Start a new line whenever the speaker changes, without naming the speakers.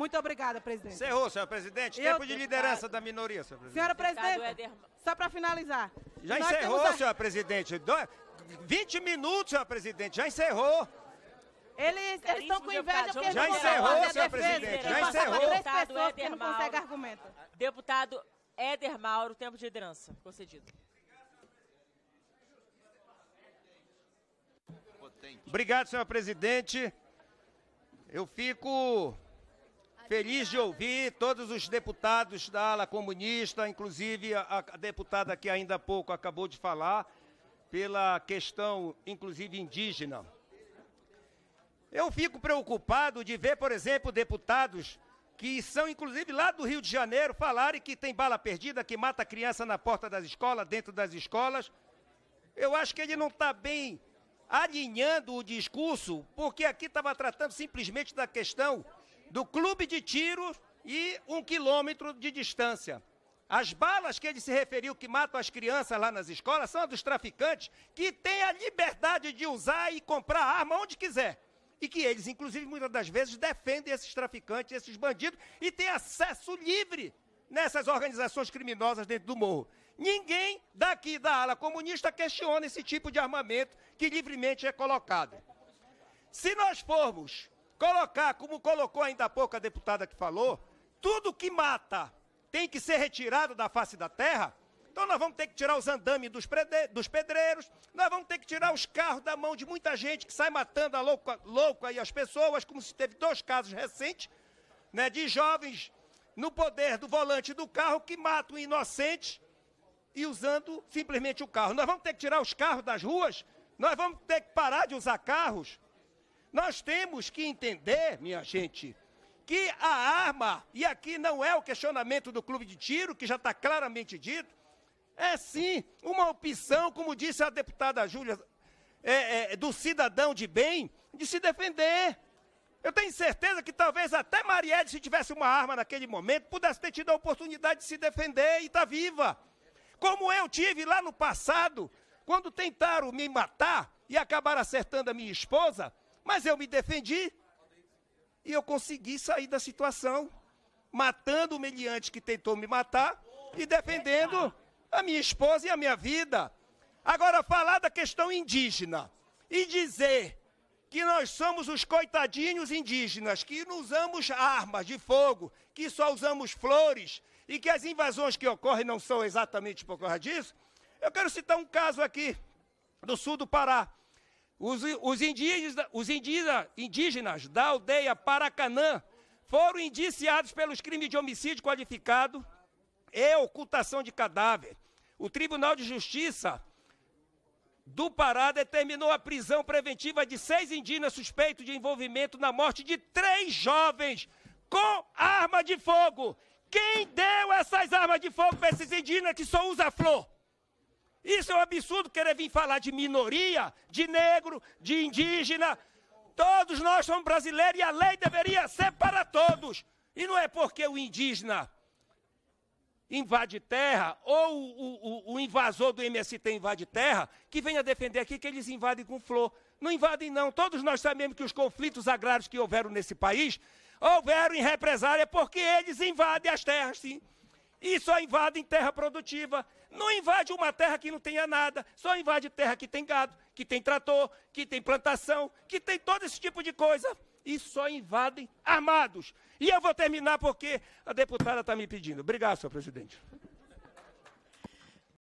Muito obrigada, presidente. Cerrou, senhor presidente. Eu, Tempo de liderança da minoria, senhor presidente. Senhora presidente, só para finalizar. Já encerrou, a... senhor presidente. Do... 20 minutos, senhor presidente. Já encerrou. Eles estão com inveja deputado, porque já não encerrou, senhor defesa, presidente. Já encerrou. Três pessoas que não consegue argumento. Deputado Éder Mauro, tempo de liderança concedido. Obrigado, senhor presidente. Eu fico Feliz de ouvir todos os deputados da ala comunista, inclusive a, deputada que ainda há pouco acabou de falar, pela questão, inclusive indígena. Eu fico preocupado de ver, por exemplo, deputados que são, inclusive, lá do Rio de Janeiro, falarem que tem bala perdida, que mata criança na porta das escolas, dentro das escolas. Eu acho que ele não está bem alinhando o discurso, porque aqui estava tratando simplesmente da questão do clube de tiro e um quilômetro de distância. As balas que ele se referiu que matam as crianças lá nas escolas são dos traficantes que têm a liberdade de usar e comprar arma onde quiser. E que eles, inclusive, muitas das vezes defendem esses traficantes, esses bandidos e têm acesso livre nessas organizações criminosas dentro do morro. Ninguém daqui da ala comunista questiona esse tipo de armamento que livremente é colocado. Se nós formos Colocar, como colocou ainda há pouco a deputada que falou, tudo que mata tem que ser retirado da face da terra. Então nós vamos ter que tirar os andames dos, dos pedreiros, nós vamos ter que tirar os carros da mão de muita gente que sai matando a louco, louco aí as pessoas, como se teve dois casos recentes, né, de jovens no poder do volante do carro que matam inocentes e usando simplesmente o carro. Nós vamos ter que tirar os carros das ruas, nós vamos ter que parar de usar carros nós temos que entender, minha gente, que a arma, e aqui não é o questionamento do clube de tiro, que já está claramente dito, é sim uma opção, como disse a deputada Júlia, é, é, do cidadão de bem, de se defender. Eu tenho certeza que talvez até Marielle, se tivesse uma arma naquele momento, pudesse ter tido a oportunidade de se defender e está viva. Como eu tive lá no passado, quando tentaram me matar e acabaram acertando a minha esposa, mas eu me defendi e eu consegui sair da situação, matando o meliante que tentou me matar e defendendo a minha esposa e a minha vida. Agora, falar da questão indígena e dizer que nós somos os coitadinhos indígenas, que não usamos armas de fogo, que só usamos flores e que as invasões que ocorrem não são exatamente por causa disso. Eu quero citar um caso aqui do sul do Pará. Os, os, indígenas, os indígena, indígenas da aldeia Paracanã foram indiciados pelos crimes de homicídio qualificado e ocultação de cadáver. O Tribunal de Justiça do Pará determinou a prisão preventiva de seis indígenas suspeitos de envolvimento na morte de três jovens com arma de fogo. Quem deu essas armas de fogo para esses indígenas que só usa flor? Isso é um absurdo querer vir falar de minoria, de negro, de indígena. Todos nós somos brasileiros e a lei deveria ser para todos. E não é porque o indígena invade terra ou o, o, o invasor do MST invade terra que venha defender aqui que eles invadem com flor. Não invadem, não. Todos nós sabemos que os conflitos agrários que houveram nesse país houveram em represália porque eles invadem as terras, sim. E só invadem terra produtiva. Não invade uma terra que não tenha nada. Só invade terra que tem gado, que tem trator, que tem plantação, que tem todo esse tipo de coisa. E só invadem armados. E eu vou terminar porque a deputada está me pedindo. Obrigado, senhor presidente.